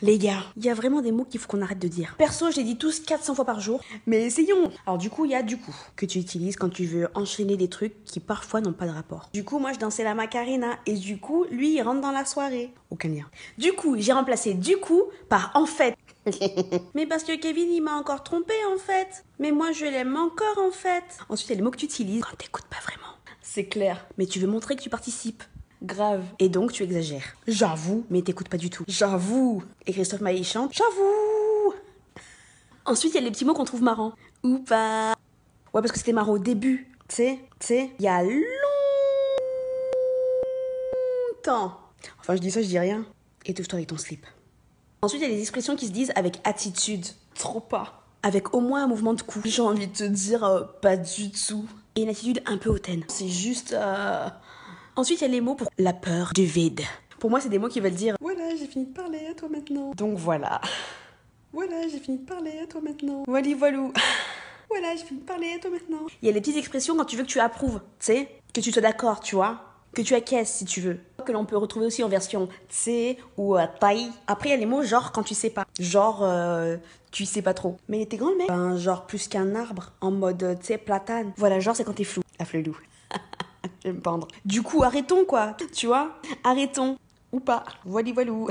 Les gars, il y a vraiment des mots qu'il faut qu'on arrête de dire. Perso, je les dis tous 400 fois par jour, mais essayons. Alors du coup, il y a du coup que tu utilises quand tu veux enchaîner des trucs qui parfois n'ont pas de rapport. Du coup, moi je dansais la Macarena et du coup, lui il rentre dans la soirée. Aucun lien. Du coup, j'ai remplacé du coup par en fait. mais parce que Kevin il m'a encore trompé en fait. Mais moi je l'aime encore en fait. Ensuite, il y a les mots que tu utilises quand t'écoutes pas vraiment. C'est clair. Mais tu veux montrer que tu participes. Grave. Et donc, tu exagères. J'avoue. Mais t'écoutes pas du tout. J'avoue. Et Christophe Maé, chante J'avoue. Ensuite, il y a les petits mots qu'on trouve marrants. Ou pas. Ouais, parce que c'était marrant au début. Tu sais, tu sais, il y a longtemps. Enfin, je dis ça, je dis rien. Et touche-toi avec ton slip. Ensuite, il y a des expressions qui se disent avec attitude. Trop pas. Avec au moins un mouvement de cou. J'ai envie de te dire, euh, pas du tout. Et une attitude un peu hautaine. C'est juste. Euh, Ensuite, il y a les mots pour la peur du vide. Pour moi, c'est des mots qui veulent dire Voilà, j'ai fini de parler, à toi maintenant. Donc voilà. Voilà, j'ai fini de parler, à toi maintenant. Wally voilà, j'ai fini de parler, à toi maintenant. Il y a les petites expressions quand tu veux que tu approuves, tu sais, que tu sois d'accord, tu vois, que tu acquiesces si tu veux. Que l'on peut retrouver aussi en version tse ou euh, tai. Après, il y a les mots genre quand tu sais pas. Genre, euh, tu sais pas trop. Mais t'es grand le mec genre plus qu'un arbre, en mode, tu sais, platane. Voilà, genre, c'est quand t'es flou. Afflelou. Du coup, arrêtons quoi, tu vois Arrêtons. Ou pas. Voilà, voilou.